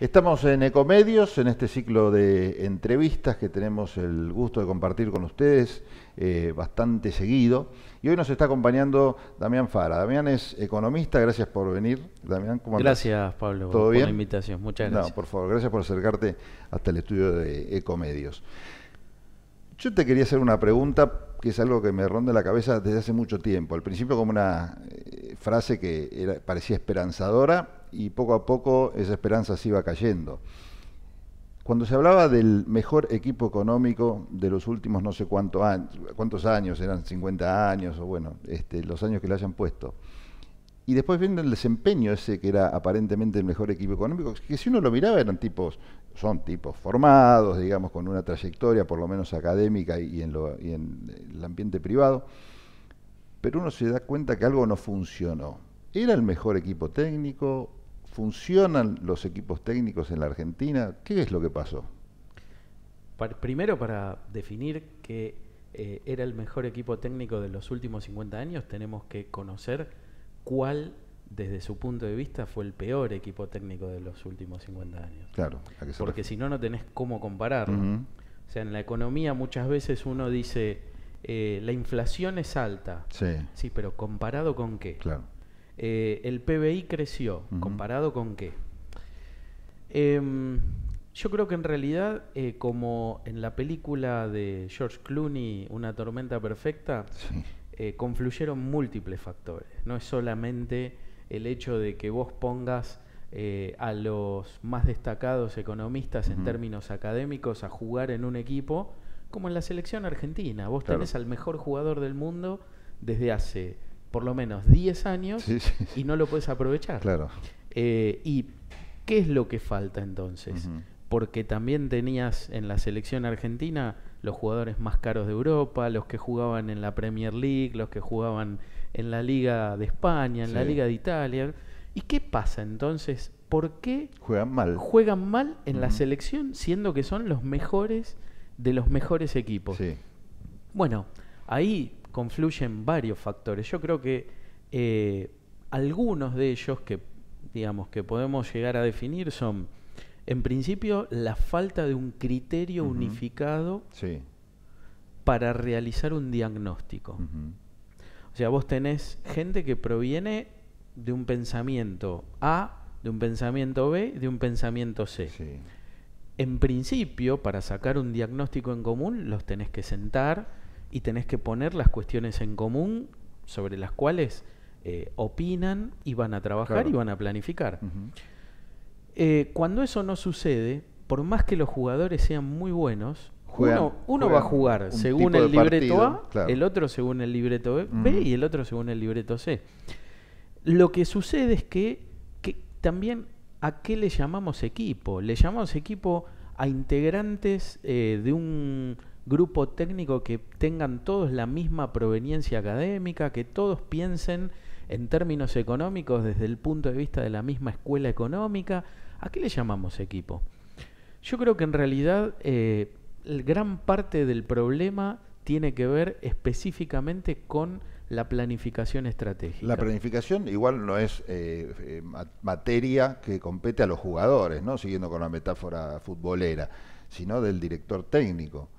Estamos en Ecomedios, en este ciclo de entrevistas que tenemos el gusto de compartir con ustedes eh, bastante seguido. Y hoy nos está acompañando Damián Fara. Damián es economista, gracias por venir. Damián, ¿cómo Gracias, Pablo, por la invitación. Muchas gracias. No, por favor, gracias por acercarte hasta el estudio de Ecomedios. Yo te quería hacer una pregunta que es algo que me ronda la cabeza desde hace mucho tiempo. Al principio como una eh, frase que parecía esperanzadora, y poco a poco esa esperanza se iba cayendo. Cuando se hablaba del mejor equipo económico de los últimos no sé años, cuántos años, eran 50 años o bueno, este, los años que le hayan puesto. Y después viene el desempeño ese que era aparentemente el mejor equipo económico, que si uno lo miraba eran tipos, son tipos formados, digamos, con una trayectoria por lo menos académica y en, y en el ambiente privado, pero uno se da cuenta que algo no funcionó. ¿Era el mejor equipo técnico ¿Funcionan los equipos técnicos en la Argentina? ¿Qué es lo que pasó? primero, para definir que eh, era el mejor equipo técnico de los últimos 50 años, tenemos que conocer cuál, desde su punto de vista, fue el peor equipo técnico de los últimos 50 años. Claro, porque si no, no tenés cómo compararlo. O sea, en la economía muchas veces uno dice, eh, la inflación es alta. Sí. Sí, pero comparado con qué? Claro. Eh, el PBI creció, ¿comparado con qué? Em, yo creo que en realidad, eh, como en la película de George Clooney, Una tormenta perfecta, eh, confluyeron múltiples factores. No es solamente el hecho de que vos pongas a los más destacados economistas en términos académicos a jugar en un equipo, como en la selección argentina. Vos tenés al mejor jugador del mundo desde hace por lo menos 10 años y no lo puedes aprovechar. Claro. Eh, ¿Y qué es lo que falta entonces? Porque también tenías en la selección argentina los jugadores más caros de Europa, los que jugaban en la Premier League, los que jugaban en la Liga de España, en la Liga de Italia. ¿Y qué pasa entonces? ¿Por qué juegan mal, juegan mal en la selección siendo que son los mejores de los mejores equipos? Bueno, ahí confluyen varios factores. Yo creo que eh, algunos de ellos que, digamos, que podemos llegar a definir son, en principio, la falta de un criterio unificado para realizar un diagnóstico. O sea, vos tenés gente que proviene de un pensamiento A, de un pensamiento B, de un pensamiento C. En principio, para sacar un diagnóstico en común, los tenés que sentar, y tenés que poner las cuestiones en común sobre las cuales eh, opinan y van a trabajar y van a planificar. Eh, cuando eso no sucede, por más que los jugadores sean muy buenos, uno, va a jugar según el libreto A, el otro según el libreto B, y el otro según el libreto C. Lo que sucede es que, también a qué le llamamos equipo. Le llamamos equipo a integrantes eh, de un grupo técnico que tengan todos la misma proveniencia académica, que todos piensen en términos económicos desde el punto de vista de la misma escuela económica. ¿A qué le llamamos equipo? Yo creo que en realidad eh, gran parte del problema tiene que ver específicamente con la planificación estratégica. La planificación igual no es eh, eh, materia que compete a los jugadores, ¿no? siguiendo con la metáfora futbolera, sino del director técnico.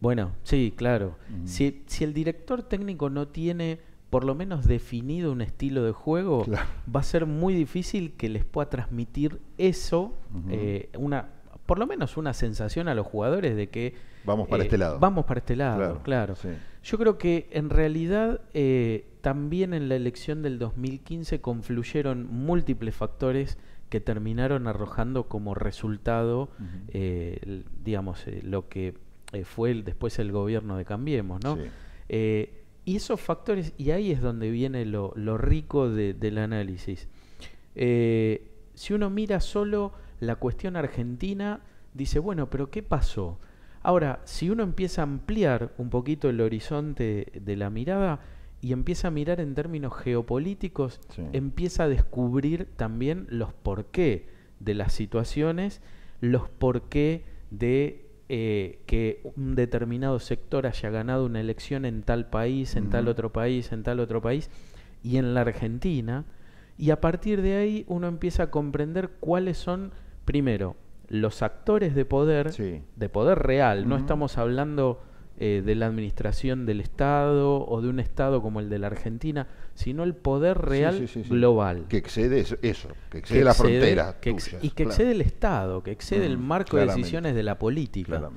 Bueno, sí, claro. si, el director técnico no tiene por lo menos definido un estilo de juego, va a ser muy difícil que les pueda transmitir eso, eh, una, por lo menos una sensación a los jugadores de que... Vamos para eh, este lado. Vamos para este lado, claro. Yo creo que en realidad eh, también en la elección del 2015 confluyeron múltiples factores que terminaron arrojando como resultado, digamos, lo que eh, fue después el gobierno de Cambiemos, ¿no? Eh, y esos factores, y ahí es donde viene lo, rico del análisis. Eh, si uno mira solo la cuestión argentina, dice, bueno, pero ¿qué pasó? Ahora, si uno empieza a ampliar un poquito el horizonte de la mirada y empieza a mirar en términos geopolíticos, empieza a descubrir también los porqué de las situaciones, los porqué de eh, que un determinado sector haya ganado una elección en tal país, en tal otro país, en tal otro país y en la Argentina. Y a partir de ahí uno empieza a comprender cuáles son, primero, los actores de poder, de poder real. No estamos hablando eh, de la administración del Estado o de un Estado como el de la Argentina sino el poder real global. Que excede eso, que excede la frontera. Que y que excede el Estado, que excede el mm, marco de decisiones de la política.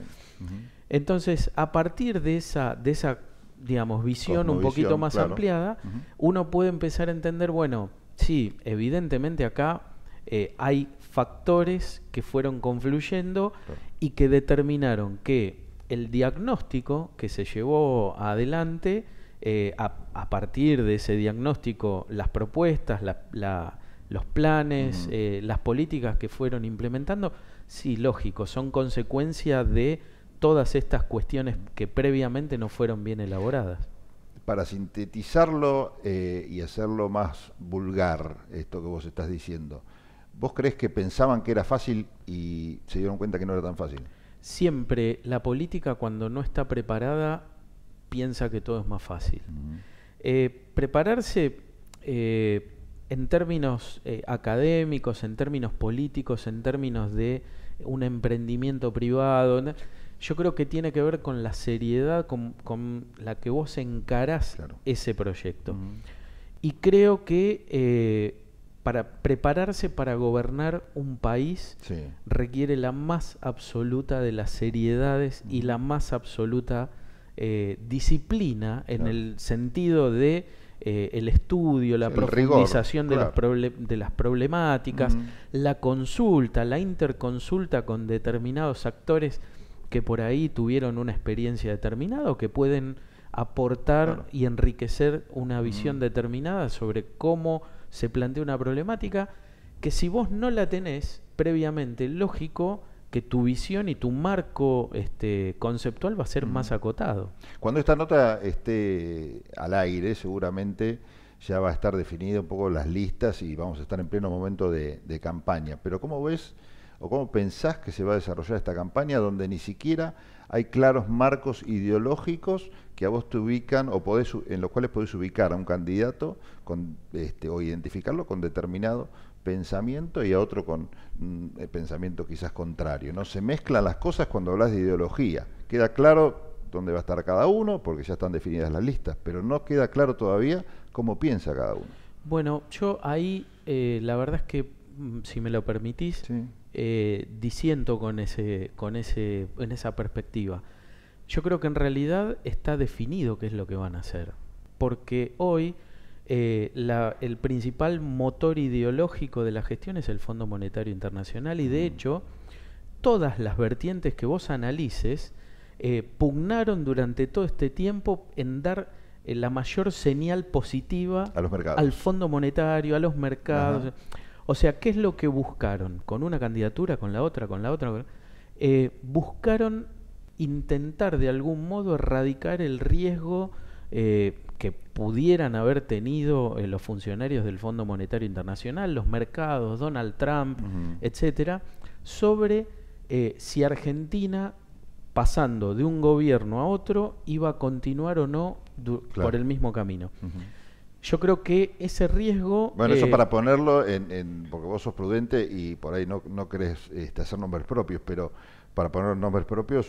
Entonces, a partir de esa, de esa digamos, visión un poquito más ampliada, uno puede empezar a entender, bueno, sí, evidentemente acá eh, hay factores que fueron confluyendo y que determinaron que el diagnóstico que se llevó adelante eh, a, partir de ese diagnóstico las propuestas, los planes, eh, las políticas que fueron implementando, sí, lógico, son consecuencia de todas estas cuestiones que previamente no fueron bien elaboradas. Para sintetizarlo eh, y hacerlo más vulgar, esto que vos estás diciendo, ¿vos crees que pensaban que era fácil y se dieron cuenta que no era tan fácil? Siempre la política cuando no está preparada piensa que todo es más fácil. Eh, prepararse eh, en términos eh, académicos, en términos políticos, en términos de un emprendimiento privado, yo creo que tiene que ver con la seriedad con, la que vos encarás ese proyecto. Y creo que para prepararse para gobernar un país requiere la más absoluta de las seriedades y la más absoluta eh, disciplina en el sentido de eh, el estudio, la profundización de, las problemáticas, mm. la consulta, la interconsulta con determinados actores que por ahí tuvieron una experiencia determinada o que pueden aportar y enriquecer una mm. visión determinada sobre cómo se plantea una problemática que si vos no la tenés previamente, lógico, que tu visión y tu marco este, conceptual va a ser más acotado. Cuando esta nota esté al aire, seguramente ya va a estar definido un poco las listas y vamos a estar en pleno momento de, campaña. Pero ¿cómo ves o cómo pensás que se va a desarrollar esta campaña donde ni siquiera hay claros marcos ideológicos que a vos te ubican o en los cuales podés ubicar a un candidato con, este, o identificarlo con determinado pensamiento y a otro con mm, eh, pensamiento quizás contrario. No se mezclan las cosas cuando hablas de ideología. Queda claro dónde va a estar cada uno, porque ya están definidas las listas, pero no queda claro todavía cómo piensa cada uno. Bueno, yo ahí eh, la verdad es que, mm, si me lo permitís, eh, disiento con ese, con ese, en esa perspectiva. Yo creo que en realidad está definido qué es lo que van a hacer, porque hoy eh, el principal motor ideológico de la gestión es el Fondo Monetario Internacional y de mm. hecho todas las vertientes que vos analices eh, pugnaron durante todo este tiempo en dar eh, la mayor señal positiva al Fondo Monetario, a los mercados. O sea, ¿qué es lo que buscaron? Con una candidatura, con la otra, con la otra. buscaron intentar de algún modo erradicar el riesgo que pudieran haber tenido eh, los funcionarios del Fondo Monetario Internacional, los mercados, Donald Trump, etcétera, sobre eh, si Argentina pasando de un gobierno a otro iba a continuar o no por el mismo camino. Yo creo que ese riesgo... Bueno, eso eh, para ponerlo en, Porque vos sos prudente y por ahí no, no querés este, hacer nombres propios, pero para poner nombres propios,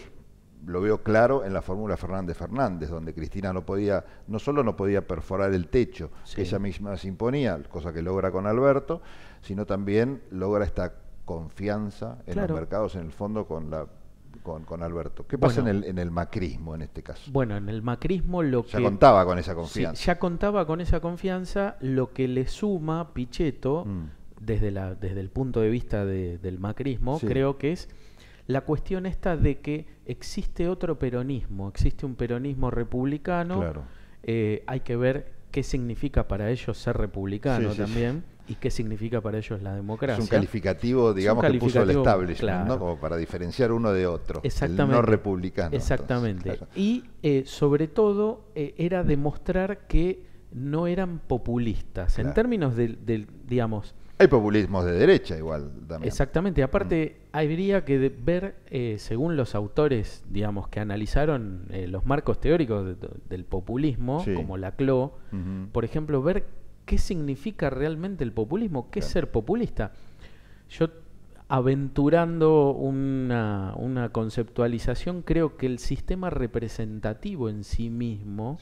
lo veo claro en la fórmula Fernández Fernández, donde Cristina no podía, no solo no podía perforar el techo que ella misma se imponía, cosa que logra con Alberto, sino también logra esta confianza en los mercados, en el fondo, con la con, Alberto. ¿Qué pasa en, el, en el macrismo en este caso? Bueno, en el macrismo lo que... Ya contaba con esa confianza. ya contaba con esa confianza, lo que le suma Pichetto, mm. desde, la, desde el punto de vista del macrismo, creo que es la cuestión está de que existe otro peronismo, existe un peronismo republicano, eh, hay que ver qué significa para ellos ser republicano también. ¿Y qué significa para ellos la democracia? Es un calificativo, digamos, que puso el establishment, Como para diferenciar uno de otro. Exactamente. El no republicano. Exactamente. Y eh, sobre todo eh, era demostrar que no eran populistas. En términos del digamos, hay populismos de derecha igual Exactamente, mm. aparte habría que ver, eh, según los autores, digamos, que analizaron eh, los marcos teóricos del populismo, como la por ejemplo, ver qué significa realmente el populismo, qué es ser populista. Yo aventurando una, conceptualización, creo que el sistema representativo en sí mismo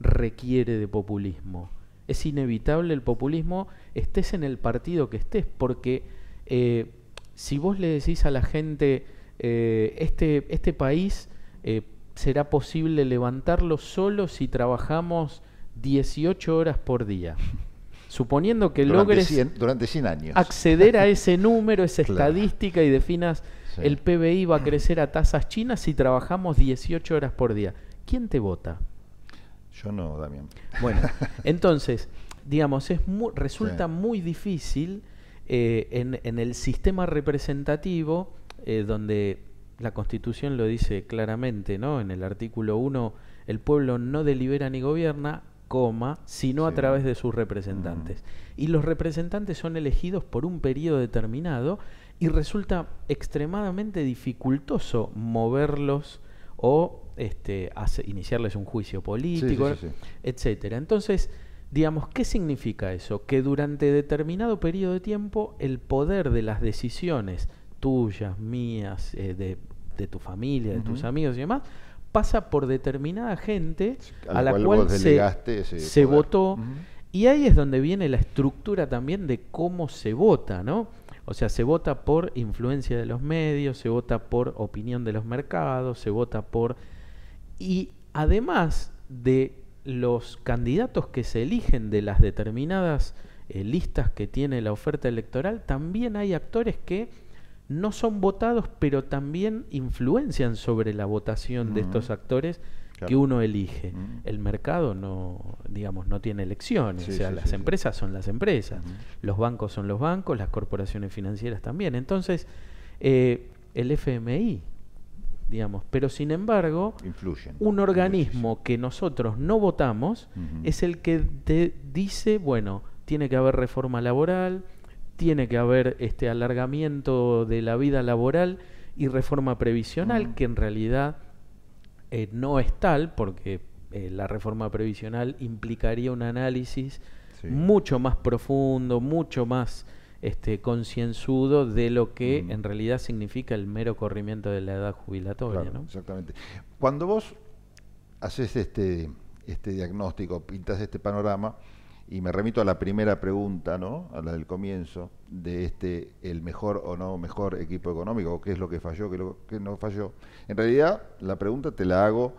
requiere de populismo. Es inevitable el populismo, estés en el partido que estés, porque eh, si vos le decís a la gente, eh, este, este país eh, será posible levantarlo solo si trabajamos 18 horas por día. Suponiendo que logres durante 100 años. acceder a ese número, esa estadística y definas el PBI va a crecer a tasas chinas si trabajamos 18 horas por día. ¿Quién te vota? Yo no, Damián. Bueno, entonces, digamos, es resulta muy difícil eh, en, el sistema representativo, eh, donde la Constitución lo dice claramente, ¿no? En el artículo 1, el pueblo no delibera ni gobierna, coma, sino a través de sus representantes. Y los representantes son elegidos por un periodo determinado y resulta extremadamente dificultoso moverlos o este, hace, iniciarles un juicio político, etcétera. Entonces, digamos, ¿qué significa eso? Que durante determinado periodo de tiempo el poder de las decisiones tuyas, mías, eh, de, tu familia, de tus amigos y demás, pasa por determinada gente a la cual, se, votó. Y ahí es donde viene la estructura también de cómo se vota, ¿no? O sea, se vota por influencia de los medios, se vota por opinión de los mercados, se vota por y además de los candidatos que se eligen de las determinadas eh, listas que tiene la oferta electoral, también hay actores que no son votados, pero también influencian sobre la votación de mm. estos actores que uno elige. Mm. El mercado no, digamos, no tiene elecciones, o sea, las empresas son las empresas, mm. los bancos son los bancos, las corporaciones financieras también. Entonces, eh, el FMI digamos. Pero sin embargo, un organismo que nosotros no votamos es el que dice, bueno, tiene que haber reforma laboral, tiene que haber este alargamiento de la vida laboral y reforma previsional, que en realidad eh, no es tal, porque eh, la reforma previsional implicaría un análisis mucho más profundo, mucho más este, concienzudo de lo que mm. en realidad significa el mero corrimiento de la edad jubilatoria. ¿no? Exactamente. Cuando vos haces este, este diagnóstico, pintas este panorama, y me remito a la primera pregunta, ¿no? A la del comienzo, de este, el mejor o no mejor equipo económico, qué es lo que falló, qué no falló. En realidad, la pregunta te la hago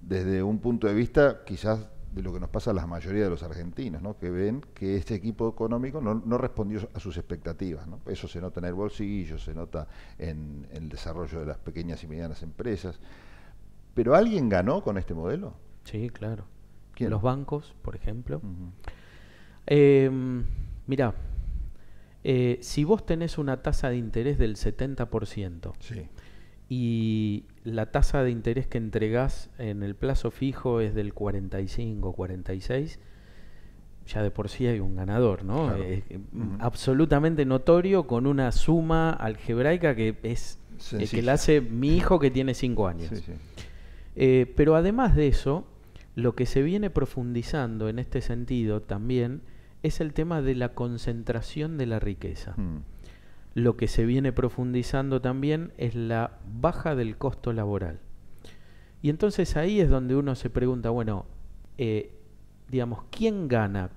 desde un punto de vista quizás de lo que nos pasa a la mayoría de los argentinos, ¿no? que ven que este equipo económico no, respondió a sus expectativas. ¿no? Eso se nota en el bolsillo, se nota en, el desarrollo de las pequeñas y medianas empresas. ¿Pero alguien ganó con este modelo? Sí, claro. ¿Quién? Los bancos, por ejemplo. Eh, mirá, mira, eh, si vos tenés una tasa de interés del 70%, sí y la tasa de interés que entregás en el plazo fijo es del 45, 46, ya de por sí hay un ganador, ¿no? Eh, absolutamente notorio con una suma algebraica que es el eh, que la hace mi hijo que tiene 5 años. Eh, pero además de eso, lo que se viene profundizando en este sentido también es el tema de la concentración de la riqueza. Mm lo que se viene profundizando también es la baja del costo laboral. Y entonces ahí es donde uno se pregunta, bueno, eh, digamos, ¿quién gana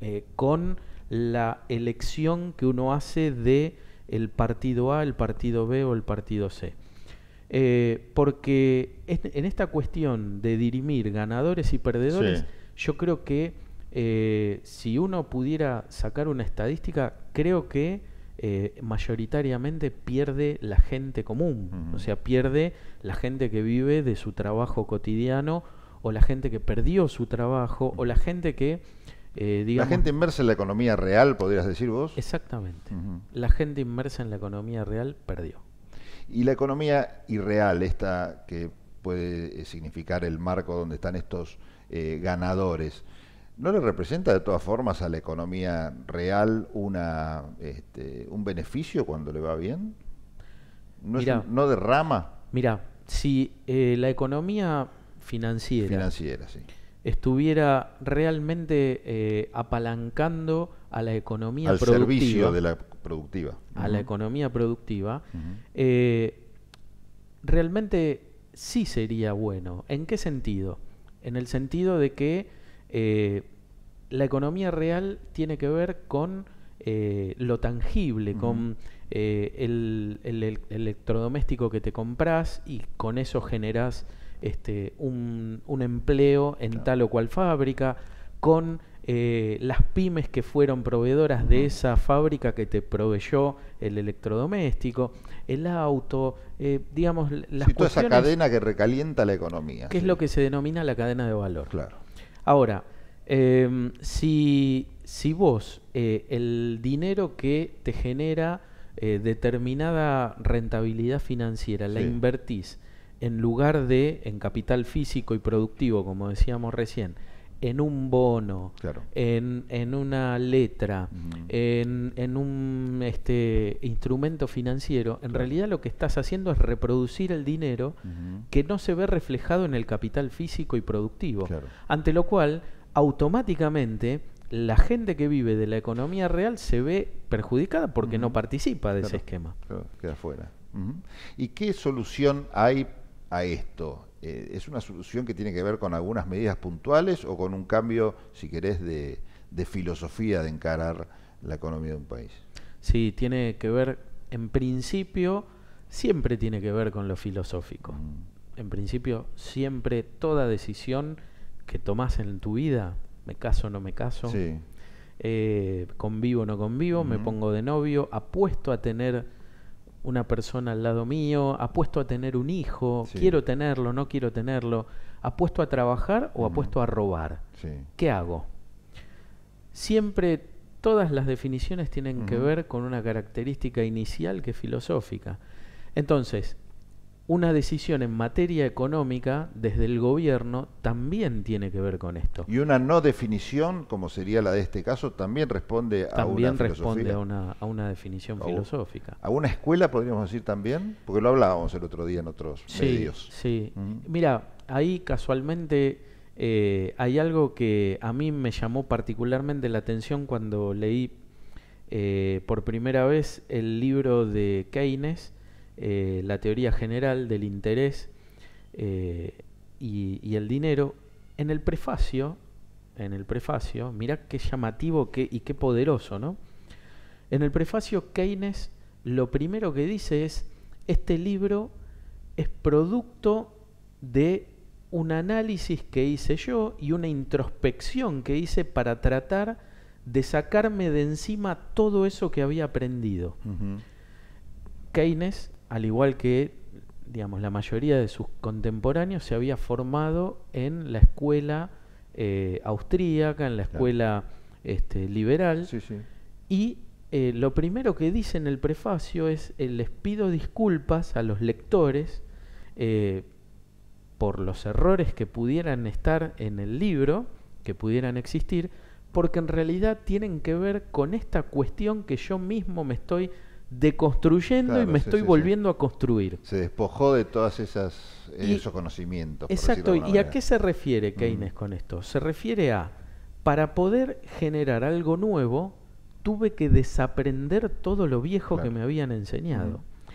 eh, con la elección que uno hace de el partido A, el partido B o el partido C? Eh, porque en esta cuestión de dirimir ganadores y perdedores, yo creo que si uno pudiera sacar una estadística, creo que eh, mayoritariamente pierde la gente común, o sea, pierde la gente que vive de su trabajo cotidiano o la gente que perdió su trabajo o la gente que... Eh, digamos, la gente inmersa en la economía real, podrías decir vos. Exactamente. La gente inmersa en la economía real perdió. Y la economía irreal, esta que puede eh, significar el marco donde están estos ganadores, ¿No le representa de todas formas a la economía real una, este, un beneficio cuando le va bien? ¿No, derrama? Mira, si eh, la economía financiera, estuviera realmente eh, apalancando a la economía Al servicio de la productiva. A la economía productiva, eh, realmente sí sería bueno. ¿En qué sentido? En el sentido de que eh, la economía real tiene que ver con eh, lo tangible, con eh, el, electrodoméstico que te compras y con eso generas este, un, empleo en tal o cual fábrica, con las pymes que fueron proveedoras de esa fábrica que te proveyó el electrodoméstico, el auto, digamos, las Y toda esa cadena que recalienta la economía. Que es lo que se denomina la cadena de valor. Claro. Ahora, em, si, si, vos eh, el dinero que te genera eh, determinada rentabilidad financiera la invertís en lugar de en capital físico y productivo, como decíamos recién, en un bono, en, una letra, en, un este, instrumento financiero, en realidad lo que estás haciendo es reproducir el dinero que no se ve reflejado en el capital físico y productivo. Ante lo cual, automáticamente, la gente que vive de la economía real se ve perjudicada porque no participa de ese esquema. queda fuera. ¿Y qué solución hay a esto? Eh, ¿es una solución que tiene que ver con algunas medidas puntuales o con un cambio, si querés, de, filosofía de encarar la economía de un país? Sí, tiene que ver, en principio, siempre tiene que ver con lo filosófico. Mm. En principio, siempre toda decisión que tomas en tu vida, me caso o no me caso, eh, convivo o no convivo, me pongo de novio, apuesto a tener una persona al lado mío, apuesto a tener un hijo, quiero tenerlo, no quiero tenerlo, apuesto a trabajar o apuesto a robar. ¿Qué hago? Siempre todas las definiciones tienen que ver con una característica inicial que es filosófica. Entonces, una decisión en materia económica desde el gobierno también tiene que ver con esto. Y una no definición, como sería la de este caso, también responde a también una responde a una, definición filosófica. ¿A una escuela podríamos decir también? Porque lo hablábamos el otro día en otros medios. Sí, mm. mira, ahí casualmente eh, hay algo que a mí me llamó particularmente la atención cuando leí eh, por primera vez el libro de Keynes, eh, la teoría general del interés eh, y, el dinero, en el prefacio, en el prefacio, mira qué llamativo y qué poderoso, ¿no? En el prefacio Keynes lo primero que dice es, este libro es producto de un análisis que hice yo y una introspección que hice para tratar de sacarme de encima todo eso que había aprendido. Keynes al igual que digamos, la mayoría de sus contemporáneos, se había formado en la escuela eh, austríaca, en la escuela este, liberal. Y eh, lo primero que dice en el prefacio es, eh, les pido disculpas a los lectores por los errores que pudieran estar en el libro, que pudieran existir, porque en realidad tienen que ver con esta cuestión que yo mismo me estoy deconstruyendo y me estoy volviendo a construir. Se despojó de todas esas eh, esos conocimientos. Exacto, ¿y a qué se refiere mm. Keynes con esto? Se refiere a para poder generar algo nuevo tuve que desaprender todo lo viejo que me habían enseñado. Mm.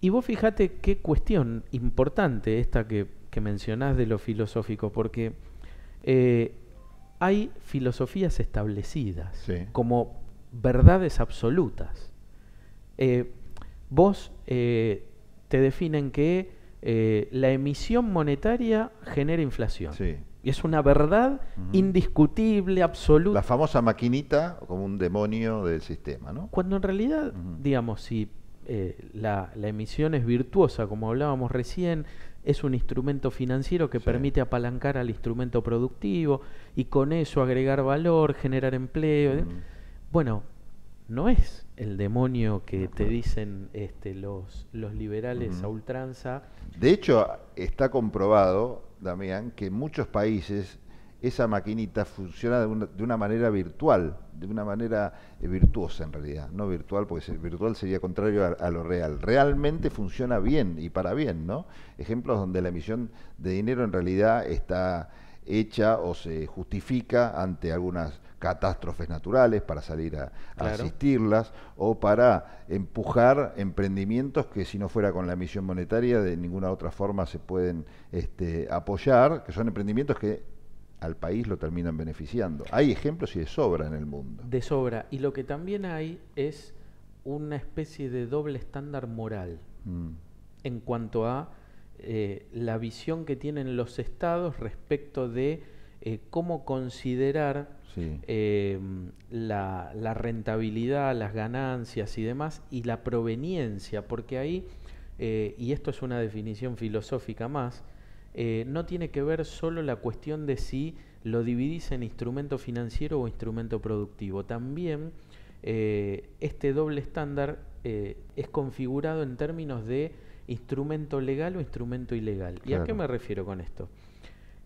Y vos fíjate qué cuestión importante esta que, mencionás de lo filosófico, porque eh, hay filosofías establecidas como verdades absolutas. Eh, vos eh, te definen que eh, la emisión monetaria genera inflación. Y es una verdad indiscutible, absoluta. La famosa maquinita como un demonio del sistema, Cuando en realidad, digamos, si la, emisión es virtuosa, como hablábamos recién, es un instrumento financiero que permite apalancar al instrumento productivo y con eso agregar valor, generar empleo. Bueno, no es el demonio que te dicen este, los, los liberales a ultranza. De hecho, está comprobado, Damián, que en muchos países esa maquinita funciona de una, manera virtual, de una manera eh, virtuosa en realidad, no virtual, porque virtual sería contrario a, lo real. Realmente funciona bien y para bien, ¿no? Ejemplos donde la emisión de dinero en realidad está hecha o se justifica ante algunas catástrofes naturales, para salir a, asistirlas o para empujar emprendimientos que si no fuera con la misión monetaria de ninguna otra forma se pueden este, apoyar, que son emprendimientos que al país lo terminan beneficiando. Hay ejemplos y de sobra en el mundo. De sobra. Y lo que también hay es una especie de doble estándar moral mm. en cuanto a eh, la visión que tienen los estados respecto de eh, cómo considerar eh, la, rentabilidad, las ganancias y demás, y la proveniencia, porque ahí, eh, y esto es una definición filosófica más, no tiene que ver solo la cuestión de si lo dividís en instrumento financiero o instrumento productivo, también este doble estándar es configurado en términos de instrumento legal o instrumento ilegal. ¿Y a qué me refiero con esto?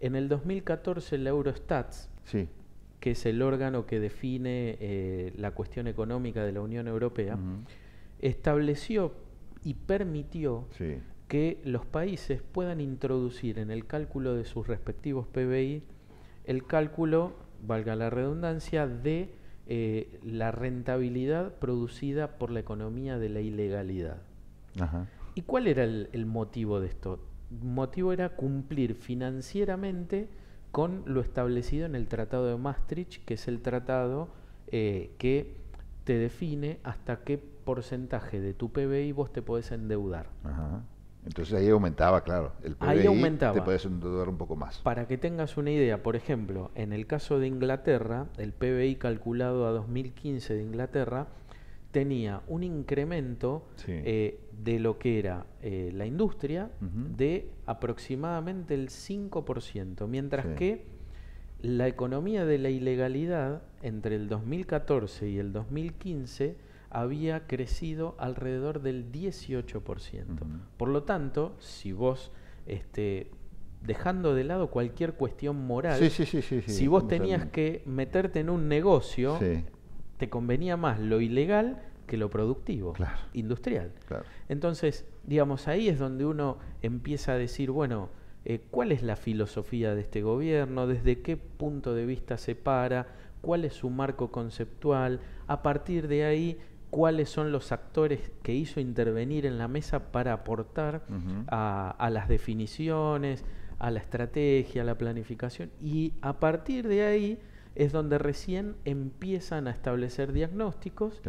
En el 2014 el Eurostats, que es el órgano que define eh, la cuestión económica de la Unión Europea, estableció y permitió que los países puedan introducir en el cálculo de sus respectivos PBI el cálculo, valga la redundancia, de eh, la rentabilidad producida por la economía de la ilegalidad. ¿Y cuál era el motivo de esto? motivo era cumplir financieramente con lo establecido en el Tratado de Maastricht, que es el tratado eh, que te define hasta qué porcentaje de tu PBI vos te podés endeudar. Entonces ahí aumentaba, claro, el PBI ahí aumentaba. te podés endeudar un poco más. Para que tengas una idea, por ejemplo, en el caso de Inglaterra, el PBI calculado a 2015 de Inglaterra tenía un incremento eh, de lo que era eh, la industria de aproximadamente el 5%, mientras que la economía de la ilegalidad entre el 2014 y el 2015 había crecido alrededor del 18%. Por lo tanto, si vos este, dejando de lado cualquier cuestión moral. si vos tenías que meterte en un negocio te convenía más lo ilegal que lo productivo, industrial. Entonces, digamos, ahí es donde uno empieza a decir, bueno, eh, ¿cuál es la filosofía de este gobierno? ¿Desde qué punto de vista se para? ¿Cuál es su marco conceptual? A partir de ahí, ¿cuáles son los actores que hizo intervenir en la mesa para aportar a las definiciones, a la estrategia, a la planificación? Y a partir de ahí es donde recién empiezan a establecer diagnósticos,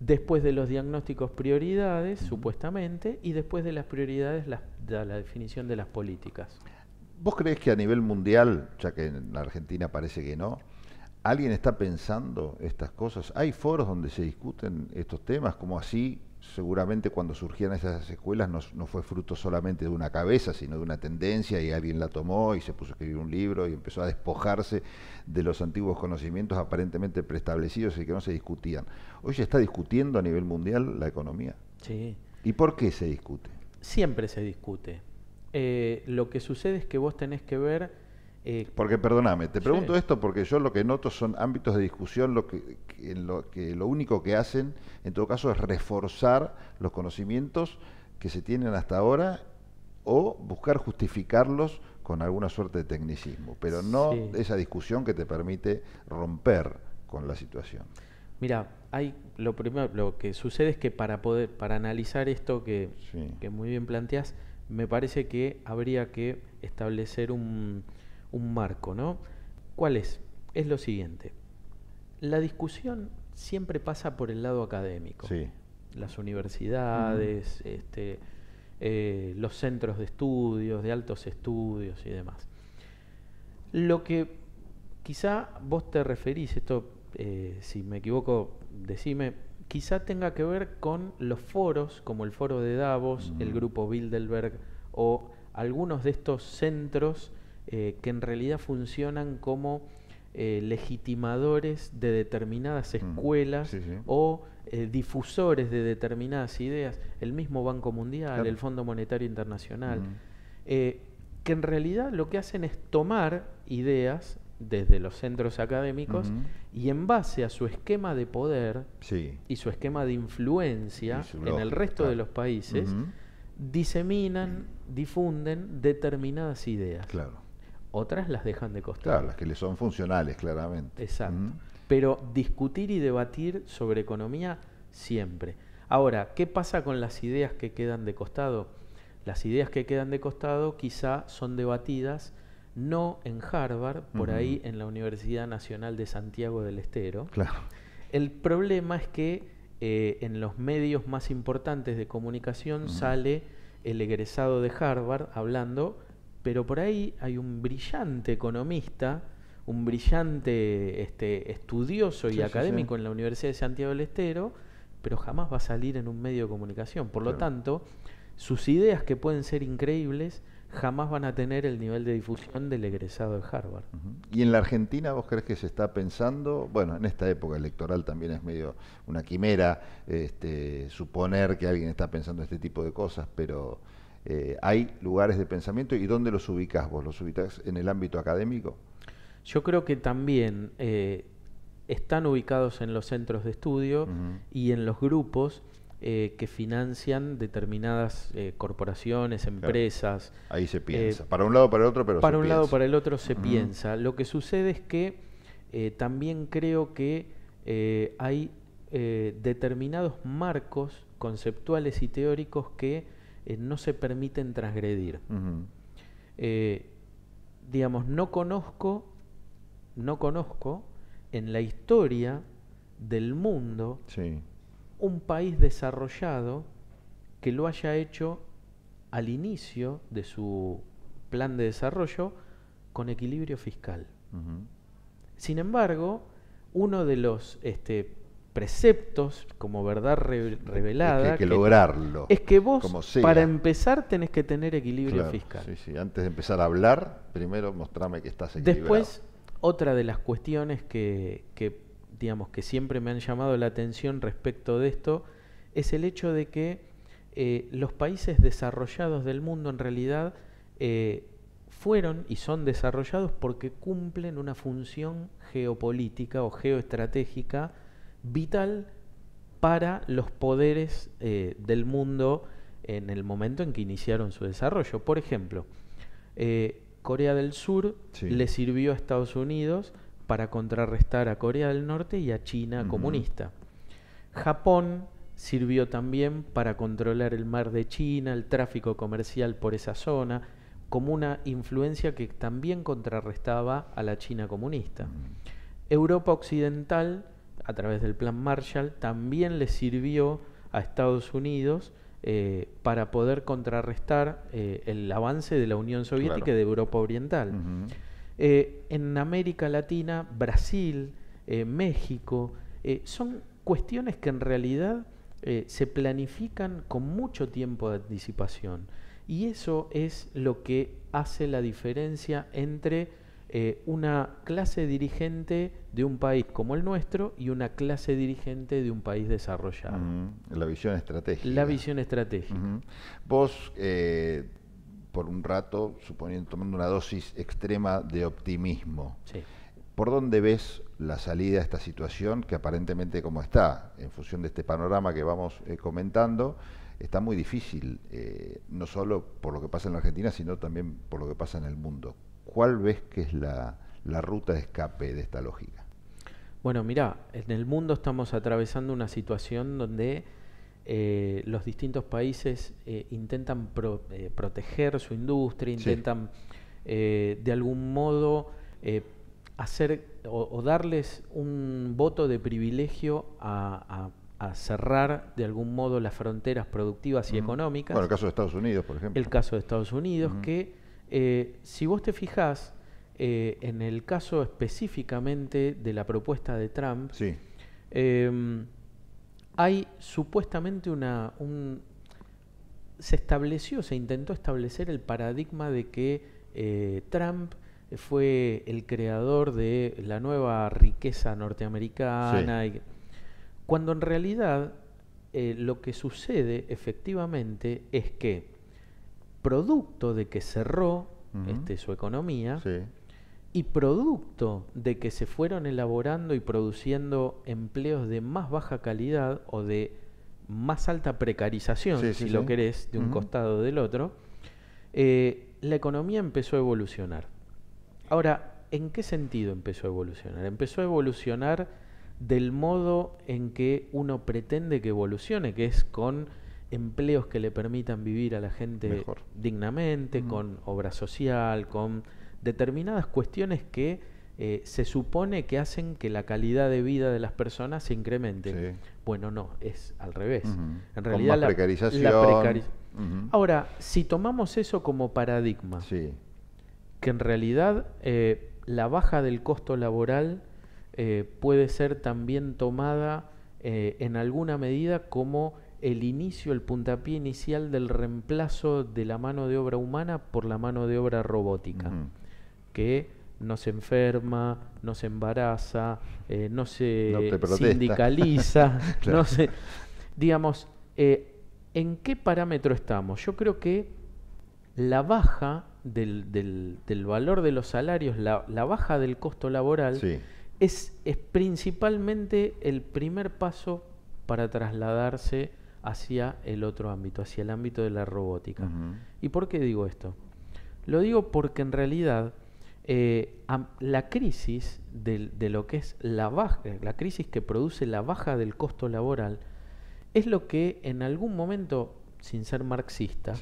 después de los diagnósticos prioridades, supuestamente, y después de las prioridades la, la, definición de las políticas. ¿Vos crees que a nivel mundial, ya que en la Argentina parece que no, alguien está pensando estas cosas? ¿Hay foros donde se discuten estos temas? Como así seguramente cuando surgían esas escuelas no, fue fruto solamente de una cabeza, sino de una tendencia y alguien la tomó y se puso a escribir un libro y empezó a despojarse de los antiguos conocimientos aparentemente preestablecidos y que no se discutían. Hoy se está discutiendo a nivel mundial la economía. Sí. ¿Y por qué se discute? Siempre se discute. Eh, lo que sucede es que vos tenés que ver eh, porque perdóname, te pregunto esto porque yo lo que noto son ámbitos de discusión lo que, que, lo, que lo único que hacen, en todo caso, es reforzar los conocimientos que se tienen hasta ahora o buscar justificarlos con alguna suerte de tecnicismo, pero no esa discusión que te permite romper con la situación. Mira, hay lo primero, lo que sucede es que para poder, para analizar esto que, que muy bien planteas, me parece que habría que establecer un, un marco, ¿no? ¿Cuál es? Es lo siguiente. La discusión siempre pasa por el lado académico. Sí. Las universidades, este, eh, los centros de estudios, de altos estudios y demás. Lo que quizá vos te referís, esto eh, si me equivoco, decime, quizá tenga que ver con los foros, como el foro de Davos, el mm. grupo Bilderberg o algunos de estos centros eh, que en realidad funcionan como eh, legitimadores de determinadas mm, escuelas o eh, difusores de determinadas ideas, el mismo Banco Mundial, el Fondo Monetario Internacional, mm. que en realidad lo que hacen es tomar ideas desde los centros académicos y en base a su esquema de poder y su esquema de influencia en el resto de los países, diseminan, difunden determinadas ideas. Claro otras las dejan de costar Claro, las que le son funcionales, claramente. Exacto. Pero discutir y debatir sobre economía siempre. Ahora, ¿qué pasa con las ideas que quedan de costado? Las ideas que quedan de costado quizá son debatidas no en Harvard, por ahí en la Universidad Nacional de Santiago del Estero. Claro. El problema es que eh, en los medios más importantes de comunicación sale el egresado de Harvard hablando pero por ahí hay un brillante economista, un brillante este, estudioso y académico en la Universidad de Santiago del Estero, pero jamás va a salir en un medio de comunicación. Por lo tanto, sus ideas que pueden ser increíbles jamás van a tener el nivel de difusión del egresado de Harvard. ¿Y en la Argentina vos crees que se está pensando, bueno, en esta época electoral también es medio una quimera este, suponer que alguien está pensando este tipo de cosas, pero eh, hay lugares de pensamiento y dónde los ubicás vos, los ubicás en el ámbito académico. Yo creo que también eh, están ubicados en los centros de estudio y en los grupos eh, que financian determinadas corporaciones, empresas. Ahí se piensa. para un lado, para el otro, pero Para un lado, para el otro se piensa. Lo que sucede es que también creo que hay determinados marcos conceptuales y teóricos que eh, no se permiten transgredir. Eh, digamos, no conozco, no conozco en la historia del mundo un país desarrollado que lo haya hecho al inicio de su plan de desarrollo con equilibrio fiscal. Sin embargo, uno de los este, preceptos como verdad revelada. Es que hay que, lograrlo. Es que vos, para empezar, tenés que tener equilibrio fiscal. Antes de empezar a hablar, primero mostrame que estás equilibrado. Después, otra de las cuestiones que, digamos, que siempre me han llamado la atención respecto de esto es el hecho de que eh, los países desarrollados del mundo en realidad eh, fueron y son desarrollados porque cumplen una función geopolítica o geoestratégica vital para los poderes eh, del mundo en el momento en que iniciaron su desarrollo. Por ejemplo, eh, Corea del Sur le sirvió a Estados Unidos para contrarrestar a Corea del Norte y a China comunista. Japón sirvió también para controlar el mar de China, el tráfico comercial por esa zona, como una influencia que también contrarrestaba a la China comunista. Europa Occidental a través del Plan Marshall, también le sirvió a Estados Unidos eh, para poder contrarrestar eh, el avance de la Unión Soviética y de Europa Oriental. Eh, en América Latina, Brasil, México, son cuestiones que en realidad se planifican con mucho tiempo de anticipación. Y eso es lo que hace la diferencia entre eh, una clase dirigente de un país como el nuestro y una clase dirigente de un país desarrollado. La visión estratégica. La visión estratégica. Vos, eh, por un rato, suponiendo, tomando una dosis extrema de optimismo, ¿por dónde ves la salida a esta situación que aparentemente como está, en función de este panorama que vamos eh, comentando, está muy difícil, no solo por lo que pasa en la Argentina, sino también por lo que pasa en el mundo? ¿Cuál ves que es la, ruta de escape de esta lógica? Bueno, mira, en el mundo estamos atravesando una situación donde eh, los distintos países eh, intentan eh, proteger su industria, intentan de algún modo hacer o, darles un voto de privilegio a, cerrar de algún modo las fronteras productivas y económicas. Bueno, el caso de Estados Unidos, por ejemplo. El caso de Estados Unidos, que eh, si vos te fijás, eh, en el caso específicamente de la propuesta de Trump, em, hay supuestamente una... se estableció, se intentó establecer el paradigma de que eh, Trump fue el creador de la nueva riqueza norteamericana. cuando en realidad lo que sucede efectivamente es que producto de que cerró este, su economía y producto de que se fueron elaborando y produciendo empleos de más baja calidad o de más alta precarización, si lo querés, de un costado o del otro, eh, la economía empezó a evolucionar. Ahora, ¿en qué sentido empezó a evolucionar? Empezó a evolucionar del modo en que uno pretende que evolucione, que es con empleos que le permitan vivir a la gente dignamente, con obra social, con determinadas cuestiones que eh, se supone que hacen que la calidad de vida de las personas se incremente. Bueno, no, es al revés. En realidad, la precarización. Ahora, si tomamos eso como paradigma, que en realidad eh, la baja del costo laboral eh, puede ser también tomada en alguna medida como el inicio, el puntapié inicial del reemplazo de la mano de obra humana por la mano de obra robótica, que no se enferma, no se embaraza, eh, no se sindicaliza, no se... Digamos, eh, ¿en qué parámetro estamos? Yo creo que la baja del, valor de los salarios, la, baja del costo laboral, es, es principalmente el primer paso para trasladarse hacia el otro ámbito, hacia el ámbito de la robótica. ¿Y por qué digo esto? Lo digo porque en realidad eh, la crisis de, lo que es la baja, la crisis que produce la baja del costo laboral, es lo que en algún momento, sin ser marxista,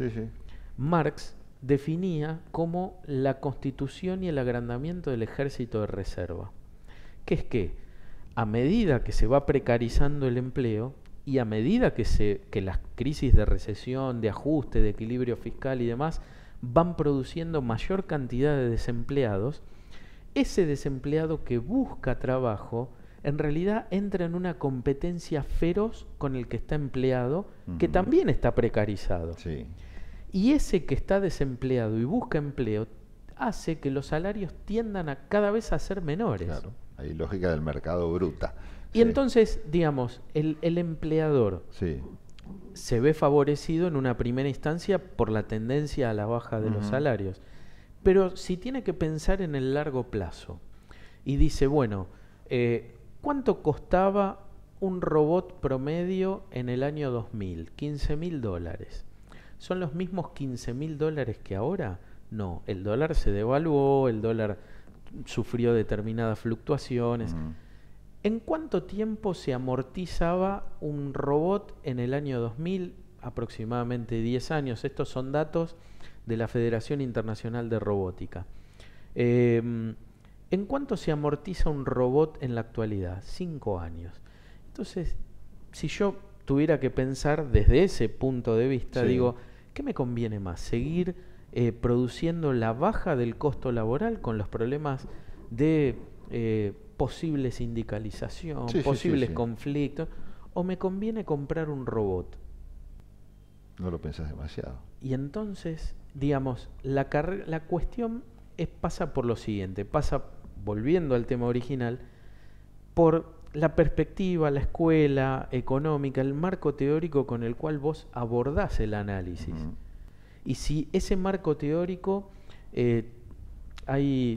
Marx definía como la constitución y el agrandamiento del ejército de reserva. Que es que, a medida que se va precarizando el empleo, y a medida que, se, que las crisis de recesión, de ajuste, de equilibrio fiscal y demás van produciendo mayor cantidad de desempleados, ese desempleado que busca trabajo en realidad entra en una competencia feroz con el que está empleado, que también está precarizado. Y ese que está desempleado y busca empleo hace que los salarios tiendan a cada vez a ser menores. Claro, hay lógica del mercado bruta. Y entonces, digamos, el, empleador se ve favorecido en una primera instancia por la tendencia a la baja de los salarios. Pero si tiene que pensar en el largo plazo y dice, bueno, eh, ¿cuánto costaba un robot promedio en el año 2000? 15 mil dólares. ¿Son los mismos 15 mil dólares que ahora? No, el dólar se devaluó, el dólar sufrió determinadas fluctuaciones. ¿En cuánto tiempo se amortizaba un robot en el año 2000? Aproximadamente 10 años. Estos son datos de la Federación Internacional de Robótica. Em, ¿En cuánto se amortiza un robot en la actualidad? 5 años. Entonces, si yo tuviera que pensar desde ese punto de vista, digo, ¿qué me conviene más? ¿Seguir eh, produciendo la baja del costo laboral con los problemas de... Eh, posible sindicalización, posibles conflictos, o me conviene comprar un robot. No lo pensás demasiado. Y entonces, digamos, la, cuestión es, pasa por lo siguiente, pasa, volviendo al tema original, por la perspectiva, la escuela económica, el marco teórico con el cual vos abordás el análisis. Y si ese marco teórico, eh,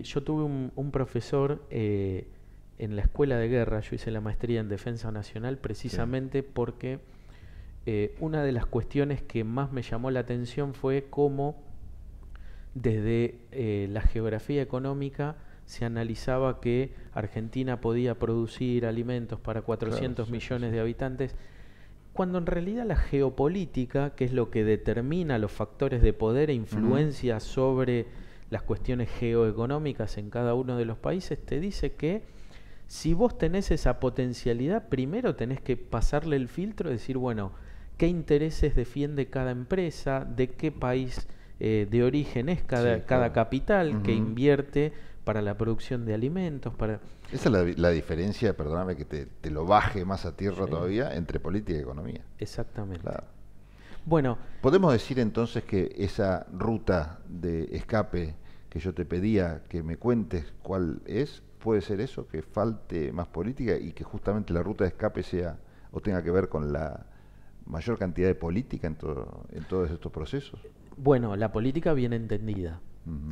yo tuve un, profesor eh, en la escuela de guerra, yo hice la maestría en defensa nacional precisamente porque eh, una de las cuestiones que más me llamó la atención fue cómo desde eh, la geografía económica se analizaba que Argentina podía producir alimentos para 400 millones de habitantes, cuando en realidad la geopolítica, que es lo que determina los factores de poder e influencia sobre las cuestiones geoeconómicas en cada uno de los países, te dice que si vos tenés esa potencialidad, primero tenés que pasarle el filtro y decir, bueno, ¿qué intereses defiende cada empresa? ¿De qué país eh, de origen es cada, capital que invierte para la producción de alimentos? Para... Esa es la, diferencia, perdóname que te, lo baje más a tierra todavía, entre política y economía. Exactamente. Bueno. ¿Podemos decir entonces que esa ruta de escape que yo te pedía que me cuentes cuál es, puede ser eso, que falte más política y que justamente la ruta de escape sea o tenga que ver con la mayor cantidad de política en, todos estos procesos? Bueno, la política bien entendida.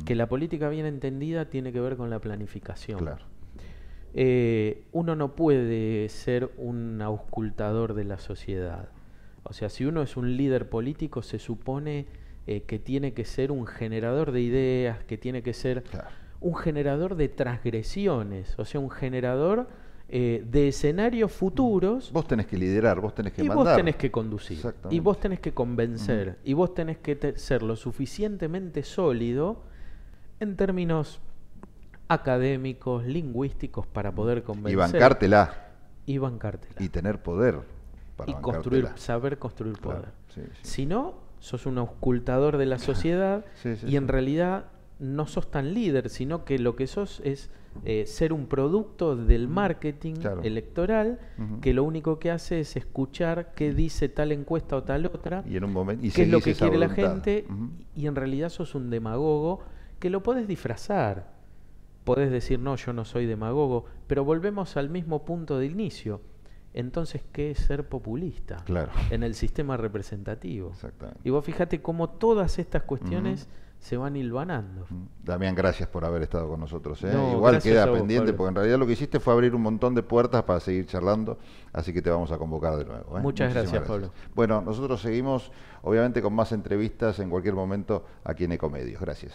Que la política bien entendida tiene que ver con la planificación. Claro. Eh, uno no puede ser un auscultador de la sociedad. O sea, si uno es un líder político, se supone eh, que tiene que ser un generador de ideas, que tiene que ser un generador de transgresiones, o sea, un generador eh, de escenarios mm. futuros. Vos tenés que liderar, vos tenés que y Vos tenés que conducir. Y vos tenés que convencer. Y vos tenés que ser lo suficientemente sólido en términos académicos, lingüísticos, para poder convencer. Y bancártela. Y bancártela. Y tener poder. Para y construir, saber construir poder. Si no, sos un auscultador de la sociedad y en realidad no sos tan líder, sino que lo que sos es eh, ser un producto del mm, marketing electoral que lo único que hace es escuchar qué mm. dice tal encuesta o tal otra, y qué es lo que quiere la gente, y en realidad sos un demagogo que lo podés disfrazar. Podés decir, no, yo no soy demagogo, pero volvemos al mismo punto de inicio. Entonces, ¿qué es ser populista? Claro. En el sistema representativo. Y vos fíjate cómo todas estas cuestiones se van hilvanando. Mm, Damián, gracias por haber estado con nosotros. ¿eh? Igual queda pendiente, porque en realidad lo que hiciste fue abrir un montón de puertas para seguir charlando, así que te vamos a convocar de nuevo. ¿eh? Muchas gracias, Pablo. Bueno, nosotros seguimos, obviamente, con más entrevistas en cualquier momento aquí en Ecomedios. Gracias.